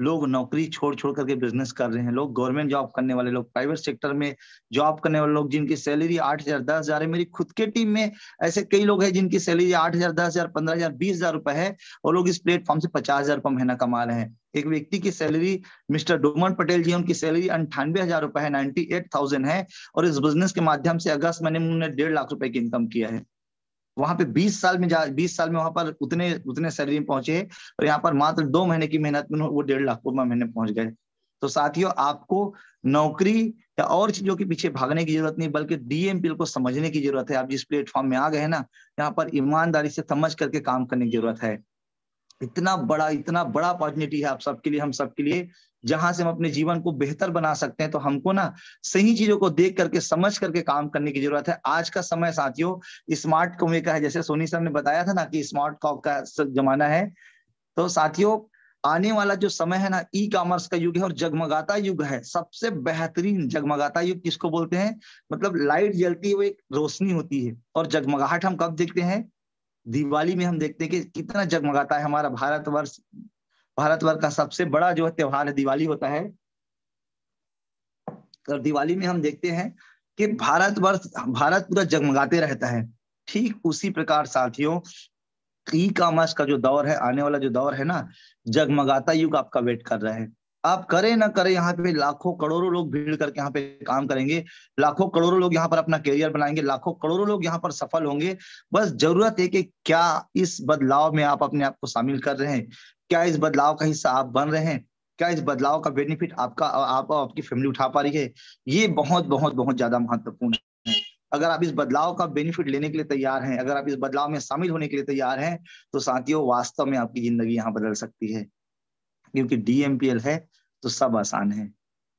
लोग नौकरी छोड़ छोड़ करके बिजनेस कर रहे हैं लोग गवर्नमेंट जॉब करने वाले लोग प्राइवेट सेक्टर में जॉब करने वाले लोग जिनकी सैलरी आठ हजार दस हजार है मेरी खुद के टीम में ऐसे कई लोग हैं जिनकी सैलरी आठ हजार दस हजार पंद्रह हजार बीस हजार रुपए है और लोग इस प्लेटफॉर्म से पचास हजार रुपये महीना कमा रहे हैं एक व्यक्ति की सैलरी मिस्टर डोमन पटेल जी उनकी सैलरी अंठानवे हजार रुपए है नाइनटी एट थाउजेंड है और इस बिजनेस के माध्यम से अगस्त महीने में उन्होंने डेढ़ लाख रुपए की इनकम किया है वहां पे 20 साल में जा 20 साल में वहां पर उतने उतने सैलरी में पहुंचे और यहाँ पर मात्र दो महीने की मेहनत में वो डेढ़ लाख रुपये महीने पहुंच गए तो साथियों आपको नौकरी या और चीजों के पीछे भागने की जरूरत नहीं बल्कि डीएमपीएल को समझने की जरूरत है आप जिस प्लेटफॉर्म में आ गए ना यहाँ पर ईमानदारी से समझ करके काम करने की जरूरत है इतना बड़ा इतना बड़ा अपॉर्चुनिटी है आप सबके लिए हम सबके लिए जहां से हम अपने जीवन को बेहतर बना सकते हैं तो हमको ना सही चीजों को देख करके समझ करके काम करने की जरूरत है आज का समय साथियों स्मार्ट कौवे का है जैसे सोनी सर ने बताया था ना कि स्मार्ट कॉप का जमाना है तो साथियों आने वाला जो समय है ना ई कॉमर्स का युग है और जगमगाता युग है सबसे बेहतरीन जगमगाता युग किसको बोलते हैं मतलब लाइट जलती हुई रोशनी होती है और जगमगाहट हम कब देखते हैं दिवाली में हम देखते हैं कि कितना जगमगाता है हमारा भारतवर्ष भारतवर्ष का सबसे बड़ा जो है त्योहार है दिवाली होता है और तो दिवाली में हम देखते हैं कि भारतवर्ष भारत पूरा जगमगाते रहता है ठीक उसी प्रकार साथियों ई कॉमर्स का जो दौर है आने वाला जो दौर है ना जगमगाता युग आपका वेट कर रहा है आप करें ना करें यहाँ पे लाखों करोड़ों लोग भीड़ करके यहाँ पे काम करेंगे लाखों करोड़ों लोग यहाँ पर अपना करियर बनाएंगे लाखों करोड़ों लोग यहाँ पर सफल होंगे बस जरूरत है कि क्या इस बदलाव में आप अपने आप को शामिल कर रहे हैं क्या इस बदलाव का हिस्सा आप बन रहे हैं क्या इस बदलाव का बेनिफिट आपका आप आपकी फैमिली उठा पा रही है ये बहुत बहुत बहुत ज्यादा महत्वपूर्ण है अगर आप इस बदलाव का बेनिफिट लेने के लिए तैयार हैं अगर आप इस बदलाव में शामिल होने के लिए तैयार हैं तो साथियों वास्तव में आपकी जिंदगी यहाँ बदल सकती है क्योंकि डीएमपीएल है तो सब आसान है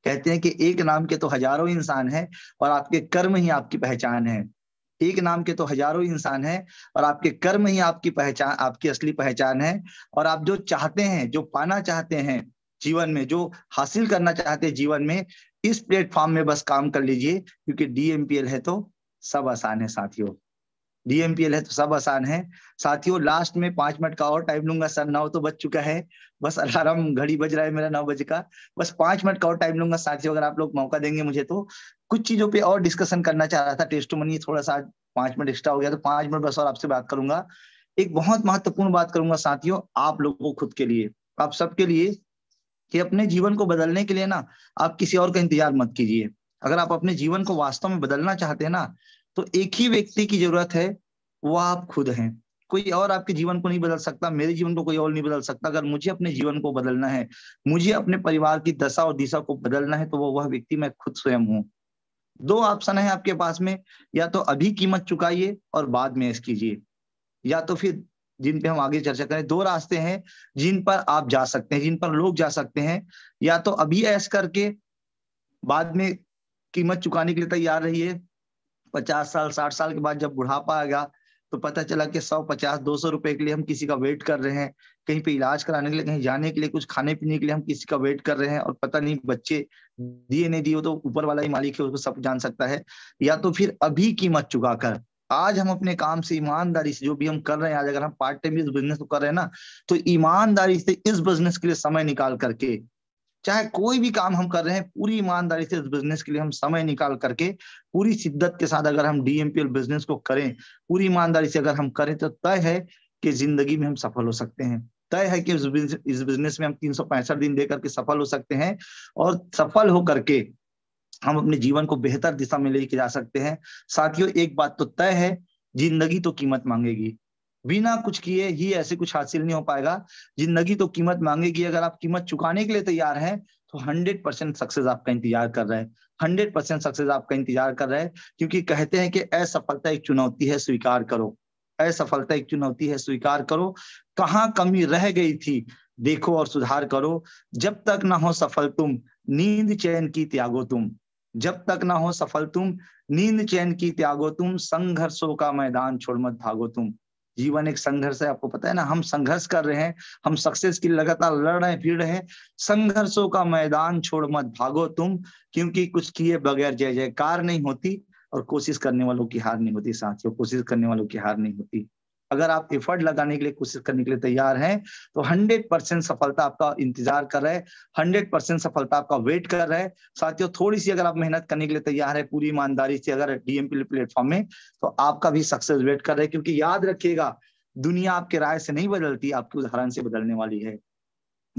कहते हैं कि एक नाम के तो हजारों इंसान है और आपके कर्म ही आपकी पहचान है एक नाम के तो हजारों इंसान हैं और आपके कर्म ही आपकी पहचान आपकी असली पहचान है और आप जो चाहते हैं जो पाना चाहते हैं जीवन में जो हासिल करना चाहते हैं जीवन में इस प्लेटफॉर्म में बस काम कर लीजिए क्योंकि डीएमपीएल है तो सब आसान है साथियों डीएमपीएल है तो सब आसान है साथियों लास्ट में पांच मिनट का और टाइम लूंगा सर नौ तो बज चुका है बस अलार्म घड़ी बज रहा है मेरा नौ बजे का बस पांच मिनट का और टाइम लूंगा साथियों अगर आप लोग मौका देंगे मुझे तो कुछ चीजों पे और डिस्कशन करना चाह रहा था टेस्ट मनी थोड़ा सा पांच मिनट एक्स्ट्रा हो गया तो पांच मिनट बस और आपसे बात करूंगा एक बहुत महत्वपूर्ण बात करूंगा साथियों आप लोगों को खुद के लिए आप सबके लिए कि अपने जीवन को बदलने के लिए ना आप किसी और का इंतजार मत कीजिए अगर आप अपने जीवन को वास्तव में बदलना चाहते हैं ना तो एक ही व्यक्ति की जरूरत है वो आप खुद हैं कोई और आपके जीवन को नहीं बदल सकता मेरे जीवन को कोई और नहीं बदल सकता अगर मुझे अपने जीवन को बदलना है मुझे अपने परिवार की दशा और दिशा को बदलना है तो वो वह व्यक्ति मैं खुद स्वयं हूँ दो ऑप्शन है आपके पास में या तो अभी कीमत चुकाइए और बाद में कीजिए या तो फिर जिन पे हम आगे चर्चा करें दो रास्ते हैं जिन पर आप जा सकते हैं जिन पर लोग जा सकते हैं या तो अभी ऐस करके बाद में कीमत चुकाने के लिए तैयार रहिए पचास साल साठ साल के बाद जब बुढ़ापा आएगा तो पता चला कि सौ पचास दो सौ रुपए के लिए हम किसी का वेट कर रहे हैं कहीं पे इलाज कराने के लिए कहीं जाने के लिए कुछ खाने पीने के लिए हम किसी का वेट कर रहे हैं और पता नहीं बच्चे दिए नहीं दिए तो ऊपर वाला ही मालिक है उसको सब जान सकता है या तो फिर अभी कीमत चुका कर आज हम अपने काम से ईमानदारी से जो भी हम कर रहे हैं आज अगर हम पार्ट टाइम इस बिजनेस को कर रहे हैं ना तो ईमानदारी से इस बिजनेस के लिए समय निकाल करके चाहे कोई भी काम हम कर रहे हैं पूरी ईमानदारी से उस बिजनेस के लिए हम समय निकाल करके पूरी शिद्दत के साथ अगर हम डीएमपीएल बिजनेस को करें पूरी ईमानदारी से अगर हम करें तो तय है कि जिंदगी में हम सफल हो सकते हैं तय है कि इस बिजनेस में हम तीन दिन दे करके सफल हो सकते हैं और सफल हो करके हम अपने जीवन को बेहतर दिशा में लेके जा सकते हैं साथियों एक बात तो तय है जिंदगी तो कीमत मांगेगी बिना कुछ किए ही ऐसे कुछ हासिल नहीं हो पाएगा जिंदगी तो कीमत मांगेगी अगर आप कीमत चुकाने के लिए तैयार हैं तो हंड्रेड परसेंट सक्सेस आपका इंतजार कर रहे हैं हंड्रेड परसेंट सक्सेस आपका इंतजार कर रहे हैं क्योंकि कहते हैं कि असफलता एक चुनौती है स्वीकार करो असफलता एक चुनौती है स्वीकार करो कहाँ कमी रह गई थी देखो और सुधार करो जब तक ना हो सफल तुम नींद चैन की त्यागो तुम जब तक ना हो सफल तुम नींद चैन की त्यागो तुम संघर्षों का मैदान छोड़ मत भागो तुम जीवन एक संघर्ष है आपको पता है ना हम संघर्ष कर रहे हैं हम सक्सेस की लगातार लड़ रहे हैं फिर रहे हैं संघर्षों का मैदान छोड़ मत भागो तुम क्योंकि कुछ किए बगैर जय जयकार नहीं होती और कोशिश करने वालों की हार नहीं होती साथियों कोशिश करने वालों की हार नहीं होती अगर आप एफर्ट लगाने के लिए कोशिश करने के लिए तैयार हैं तो 100 परसेंट सफलता आपका इंतजार कर रहा है हंड्रेड परसेंट सफलता आपका वेट कर रहा है साथियों थोड़ी सी अगर आप मेहनत करने के लिए तैयार है पूरी ईमानदारी से अगर डीएमपी प्लेटफॉर्म में तो आपका भी सक्सेस वेट कर रहा है क्योंकि याद रखिएगा दुनिया आपके राय से नहीं बदलती आपके उदाहरण से बदलने वाली है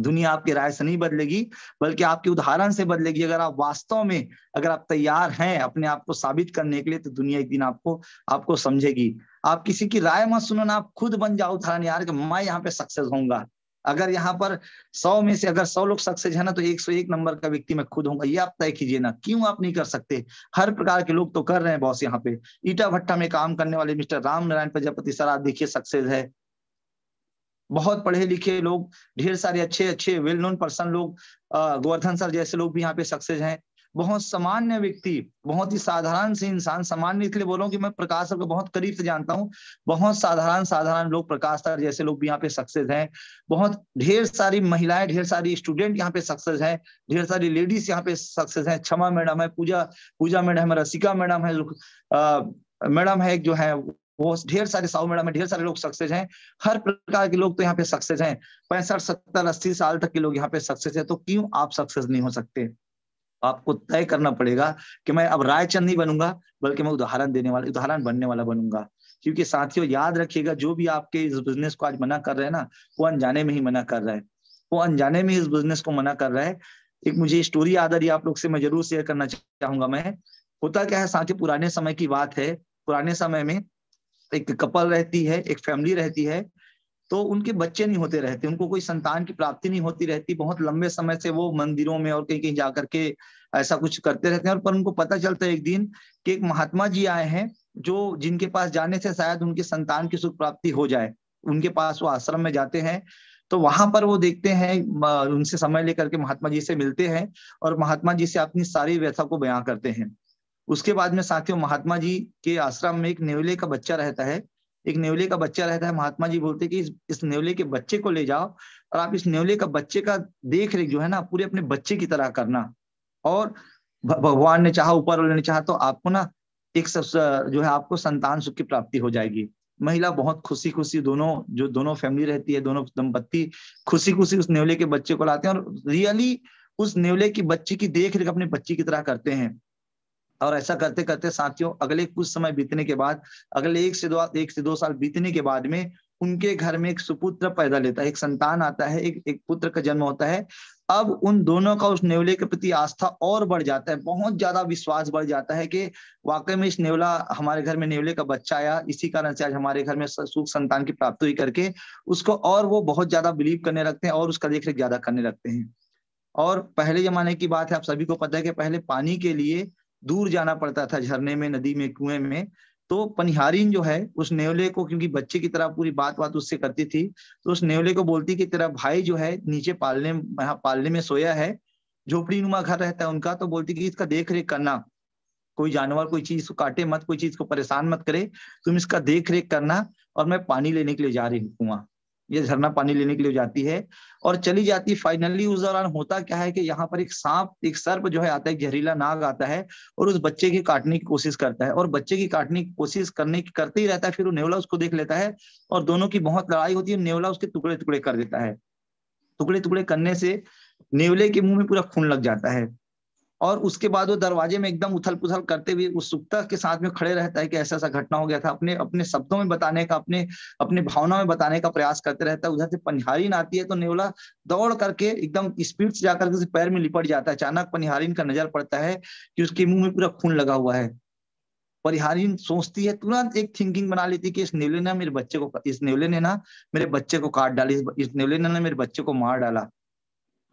दुनिया आपकी राय से नहीं बदलेगी बल्कि आपके उदाहरण से बदलेगी अगर आप वास्तव में अगर आप तैयार हैं अपने आप को साबित करने के लिए तो दुनिया एक दिन आपको आपको समझेगी आप किसी की राय मत सुनो ना आप खुद बन जाओ उदाहरण यार कि मैं यहाँ पे सक्सेस होऊंगा अगर यहाँ पर सौ में से अगर सौ लोग सक्सेस है ना तो एक सौ एक नंबर का व्यक्ति मैं खुद होगा ये आप तय कीजिए ना क्यों आप नहीं कर सकते हर प्रकार के लोग तो कर रहे हैं बॉस यहाँ पे ईटा भट्टा में काम करने वाले मिस्टर राम नारायण प्रजापति सर आप देखिए सक्सेस है बहुत पढ़े लिखे लोग ढेर सारे अच्छे अच्छे वेल नोन पर्सन लोग गोवर्धन सर जैसे लोग भी यहाँ पे सक्सेस हैं बहुत सामान्य व्यक्ति बहुत ही साधारण से इंसान सामान्य इसलिए बोल रहा हूँ कि मैं प्रकाश सर को बहुत करीब से जानता हूँ बहुत साधारण साधारण लोग प्रकाश सर जैसे लोग भी यहाँ पे सक्सेस हैं बहुत ढेर सारी महिलाएं ढेर सारी स्टूडेंट यहाँ पे सक्सेस हैं ढेर सारी लेडीज यहाँ पे सक्सेस हैं क्षमा मैडम है पूजा पूजा मैडम है रसिका मैडम है मैडम है एक जो है वो ढेर सारे साहू मेड़ा में ढेर सारे लोग सक्सेस हैं हर प्रकार के लोग तो यहाँ पे सक्सेस हैं पैंसठ सत्तर अस्सी साल तक के लोग यहाँ पे सक्सेस है तो क्यों आप सक्सेस नहीं हो सकते आपको तय करना पड़ेगा कि मैं अब रायचंद नहीं बनूंगा बल्कि मैं उदाहरण देने वाला उदाहरण बनने वाला बनूंगा क्योंकि साथियों याद रखिएगा जो भी आपके इस बिजनेस को आज मना कर रहे हैं ना वो अनजाने में ही मना कर रहा है वो अनजाने में इस बिजनेस को मना कर रहा है एक मुझे स्टोरी याद आ रही आप लोग से मैं जरूर शेयर करना चाहूंगा मैं होता क्या है साथियों पुराने समय की बात है पुराने समय में एक कपल रहती है एक फैमिली रहती है तो उनके बच्चे नहीं होते रहते उनको कोई संतान की प्राप्ति नहीं होती रहती बहुत लंबे समय से वो मंदिरों में और कहीं कहीं जा करके ऐसा कुछ करते रहते हैं और पर उनको पता चलता है एक दिन कि एक महात्मा जी आए हैं जो जिनके पास जाने से शायद उनके संतान की सुख प्राप्ति हो जाए उनके पास वो आश्रम में जाते हैं तो वहां पर वो देखते हैं उनसे समय लेकर के महात्मा जी से मिलते हैं और महात्मा जी से अपनी सारी व्यथा को बयां करते हैं उसके बाद में साथियों महात्मा जी के आश्रम में एक नेवले का बच्चा रहता है एक नेवले का बच्चा रहता है महात्मा जी बोलते कि इस, इस नेवले के बच्चे को ले जाओ और आप इस नेवले का बच्चे का देख रेख जो है ना पूरे अपने बच्चे की तरह करना और भगवान ने चाहा ऊपर वाले ने चाहा तो आपको ना एक सब जो है आपको संतान सुख की प्राप्ति हो जाएगी महिला बहुत खुशी खुशी दोनों जो दोनों फैमिली रहती है दोनों दंपत्ति खुशी खुशी उस नेवले के बच्चे को लाते हैं और रियली उस नेवले की बच्चे की देख रेख अपने बच्चे की तरह करते हैं और ऐसा करते करते साथियों अगले कुछ समय बीतने के बाद अगले एक से दो एक से दो साल बीतने के बाद में उनके घर में एक सुपुत्र पैदा लेता है एक संतान आता है एक एक पुत्र का जन्म होता है अब उन दोनों का उस नेवले के प्रति आस्था और बढ़ जाता है बहुत ज्यादा विश्वास बढ़ जाता है कि वाकई में इस नेवला हमारे घर में नेवले का बच्चा आया इसी कारण से आज हमारे घर में सुख संतान की प्राप्ति हुई करके उसको और वो बहुत ज्यादा बिलीव करने लगते हैं और उसका देख ज्यादा करने लगते हैं और पहले जमाने की बात है आप सभी को पता है कि पहले पानी के लिए दूर जाना पड़ता था झरने में नदी में कुएं में तो पनिहारिन जो है उस नेवले को क्योंकि बच्चे की तरह पूरी बात बात उससे करती थी तो उस नेवले को बोलती कि तेरा भाई जो है नीचे पालने यहाँ पालने में सोया है झोपड़ी नुमा घर रहता है उनका तो बोलती कि इसका देख रेख करना कोई जानवर कोई चीज को काटे मत कोई चीज को परेशान मत करे तुम इसका देख रेख करना और मैं पानी लेने के लिए जा रही हूँ कुआ ये झरना पानी लेने के लिए जाती है और चली जाती फाइनली उस दौरान होता क्या है कि यहाँ पर एक सांप एक सर्प जो है आता है जहरीला नाग आता है और उस बच्चे की काटने की कोशिश करता है और बच्चे की काटने की कोशिश करने की करते ही रहता है फिर वो नेवला उसको देख लेता है और दोनों की बहुत लड़ाई होती है नेवला उसके टुकड़े टुकड़े कर देता है टुकड़े टुकड़े करने से नेवले के मुंह में पूरा खून लग जाता है और उसके बाद वो दरवाजे में एकदम उथल पुथल करते हुए उस सुखता के साथ में खड़े रहता है कि ऐसा ऐसा घटना हो गया था अपने अपने शब्दों में बताने का अपने अपने भावना में बताने का प्रयास करते रहता है उधर से पनिहारीन आती है तो नेवला दौड़ करके एकदम स्पीड से जाकर के पैर में लिपट जाता है अचानक पनिहारीन का नजर पड़ता है कि उसके मुंह में पूरा खून लगा हुआ है परिहारीन सोचती है तुरंत एक थिंकिंग बना लेती है कि इस नेवले ने मेरे बच्चे को इस नेवले ने ना मेरे बच्चे को काट डाली इस नेवले ने ना मेरे बच्चे को मार डाला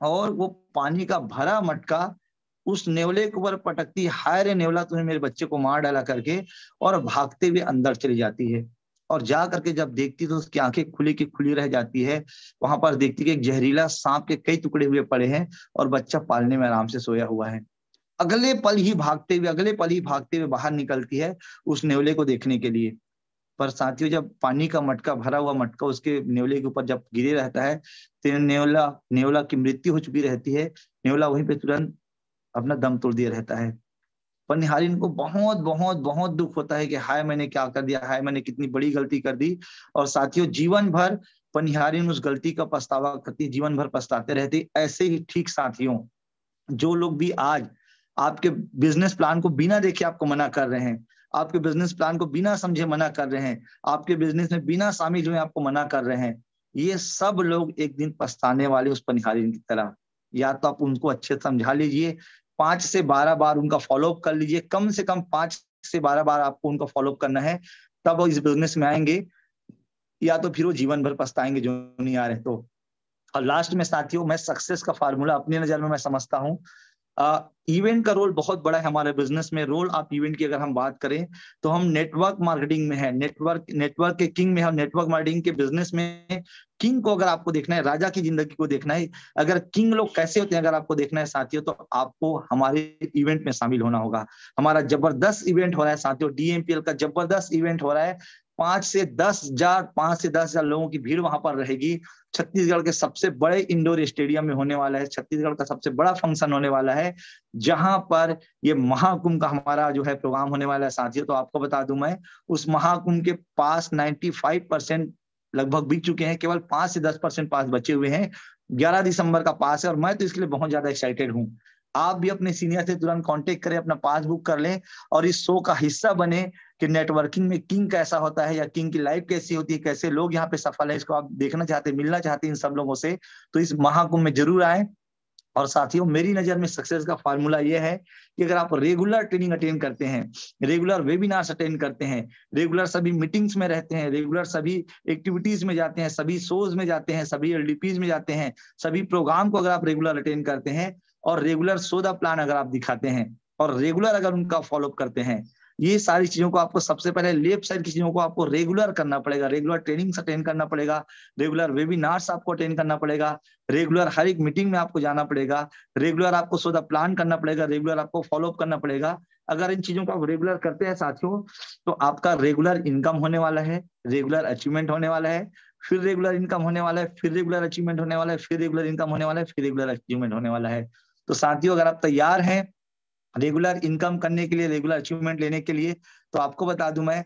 और वो पानी का भरा मटका उस नेवले के ऊपर पटकती हाय रे नेवला तुमने मेरे बच्चे को मार डाला करके और भागते हुए अंदर चली जाती है और जा करके जब देखती तो उसकी आंखें खुली की खुली रह जाती है वहां पर देखती कि एक जहरीला सांप के कई टुकड़े हुए पड़े हैं और बच्चा पालने में आराम से सोया हुआ है अगले पल ही भागते हुए अगले पल ही भागते हुए बाहर निकलती है उस नेवले को देखने के लिए पर साथियों जब पानी का मटका भरा हुआ मटका उसके नेवले के ऊपर जब गिरे रहता है तो नेवला नेवला की मृत्यु हो चुकी रहती है नेवला वहीं पे तुरंत अपना दम तोड़ दिया रहता है पर को बहुत बहुत बहुत दुख होता है कि हाय मैंने क्या कर दिया हाय मैंने कितनी बड़ी गलती कर दी और साथियों जीवन भर पनिहारिन उस गलती का पछतावा करती जीवन भर पछताते रहती ऐसे ही ठीक साथियों जो लोग भी आज आपके बिजनेस प्लान को बिना देखे आपको मना कर रहे हैं आपके बिजनेस प्लान को बिना समझे मना कर रहे हैं आपके बिजनेस में बिना शामिल हुए आपको मना कर रहे हैं ये सब लोग एक दिन पछताने वाले उस पनिहारिन की तरह या तो आप उनको अच्छे समझा लीजिए पांच से बारह बार उनका फॉलोअप कर लीजिए कम से कम पांच से बारह बार आपको उनका फॉलोअप करना है तब वो इस बिजनेस में आएंगे या तो फिर वो जीवन भर पछताएंगे जो नहीं आ रहे तो और लास्ट में साथियों मैं सक्सेस का फार्मूला अपनी नजर में मैं समझता हूँ इवेंट का रोल बहुत बड़ा है हमारे बिजनेस में रोल आप इवेंट की अगर हम बात करें तो हम नेटवर्क मार्केटिंग में है नेटवर्क नेटवर्क के किंग में हम नेटवर्क मार्केटिंग के बिजनेस में किंग को अगर आपको देखना है राजा की जिंदगी को देखना है अगर किंग लोग कैसे होते हैं अगर आपको देखना है साथियों तो आपको हमारे इवेंट में शामिल होना होगा हमारा जबरदस्त इवेंट हो रहा है साथियों डीएमपीएल का जबरदस्त इवेंट हो रहा है पांच से दस हजार पांच से दस हजार लोगों की भीड़ वहां पर रहेगी छत्तीसगढ़ के सबसे बड़े इंडोर स्टेडियम में होने वाला है छत्तीसगढ़ का सबसे बड़ा फंक्शन होने वाला है जहां पर ये महाकुंभ का हमारा जो है प्रोग्राम होने वाला है साथियों तो आपको बता दू मैं उस महाकुंभ के पास फाइव परसेंट लगभग बिक चुके हैं केवल पांच से दस परसेंट पास बचे हुए हैं ग्यारह दिसंबर का पास है और मैं तो इसके लिए बहुत ज्यादा एक्साइटेड हूँ आप भी अपने सीनियर से तुरंत कांटेक्ट करें अपना पास बुक कर लें और इस शो का हिस्सा बने कि नेटवर्किंग में किंग कैसा होता है या किंग की लाइफ कैसी होती है कैसे लोग यहाँ पे सफल है इसको आप देखना चाहते हैं मिलना चाहते हैं इन सब लोगों से तो इस महाकुंभ में जरूर आए और साथियों मेरी नजर में सक्सेस का फॉर्मूला यह है कि अगर आप रेगुलर ट्रेनिंग अटेंड करते हैं रेगुलर वेबिनार्स अटेंड करते हैं रेगुलर सभी मीटिंग्स में रहते हैं रेगुलर सभी एक्टिविटीज में जाते हैं सभी शोज में जाते हैं सभी एल में जाते हैं सभी प्रोग्राम को अगर आप रेगुलर अटेंड करते हैं और रेगुलर सोदा प्लान अगर आप दिखाते हैं और रेगुलर अगर उनका फॉलोअप करते हैं ये सारी चीजों को आपको सबसे पहले लेफ्ट साइड की चीजों को आपको रेगुलर करना पड़ेगा रेगुलर ट्रेनिंग अटेंड करना पड़ेगा रेगुलर वेबिनार्स आपको अटेंड करना पड़ेगा रेगुलर हर एक मीटिंग में आपको जाना पड़ेगा रेगुलर आपको सोदा प्लान करना पड़ेगा रेगुलर आपको फॉलोअप करना पड़ेगा अगर इन चीजों को आप रेगुलर करते हैं साथियों तो आपका रेगुलर इनकम होने वाला है रेगुलर अचीवमेंट होने वाला है फिर रेगुलर इनकम होने वाला है फिर रेगुलर अचीवमेंट होने वाला है फिर रेगुलर इनकम होने वाला है फिर रेगुलर अचीवमेंट होने वाला है तो साथियों अगर आप तैयार हैं रेगुलर इनकम करने के लिए रेगुलर अचीवमेंट लेने के लिए तो आपको बता दूं मैं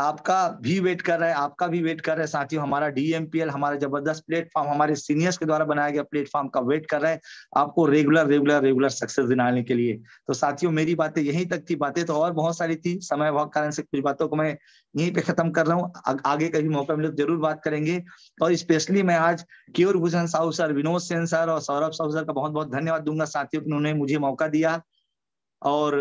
आपका भी वेट कर रहा है आपका भी वेट कर रहा है साथियों हमारा डीएमपीएल हमारा जबरदस्त प्लेटफॉर्म हमारे सीनियर्स के द्वारा बनाया गया प्लेटफॉर्म का वेट कर रहा है आपको रेगुलर रेगुलर रेगुलर सक्सेस दिलाने के लिए तो साथियों मेरी बातें यहीं तक थी बातें तो और बहुत सारी थी समय बहुत कारण से कुछ बातों को मैं यहीं पे खत्म कर रहा हूँ आगे कभी मौका मिले तो जरूर बात करेंगे और स्पेशली मैं आज केयर भूषण साहू सर विनोद सेन सर और सौरभ साहू सर का बहुत बहुत धन्यवाद दूंगा साथियों उन्होंने मुझे मौका दिया और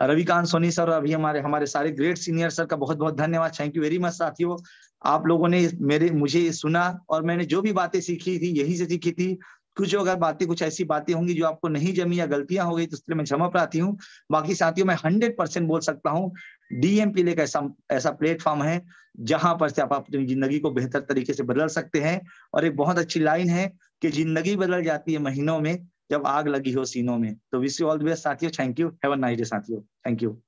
रविकांत सोनी सर अभी हमारे हमारे सारे ग्रेट सीनियर सर का बहुत बहुत धन्यवाद थैंक यू वेरी मच साथियों आप लोगों ने मेरे मुझे सुना और मैंने जो भी बातें सीखी थी यही से सीखी थी कुछ अगर बातें कुछ ऐसी बातें होंगी जो आपको नहीं जमी या गलतियां हो गई तो उसके मैं क्षमा प्रार्थी हूँ बाकी साथियों मैं हंड्रेड परसेंट बोल सकता हूँ डीएमपी लेकर ऐसा ऐसा प्लेटफॉर्म है जहां पर से आप अपनी जिंदगी को बेहतर तरीके से बदल सकते हैं और एक बहुत अच्छी लाइन है कि जिंदगी बदल जाती है महीनों में जब आग लगी हो सीनों में तो wish you all the best साथियों thank you have a nice day साथियों थैंक यू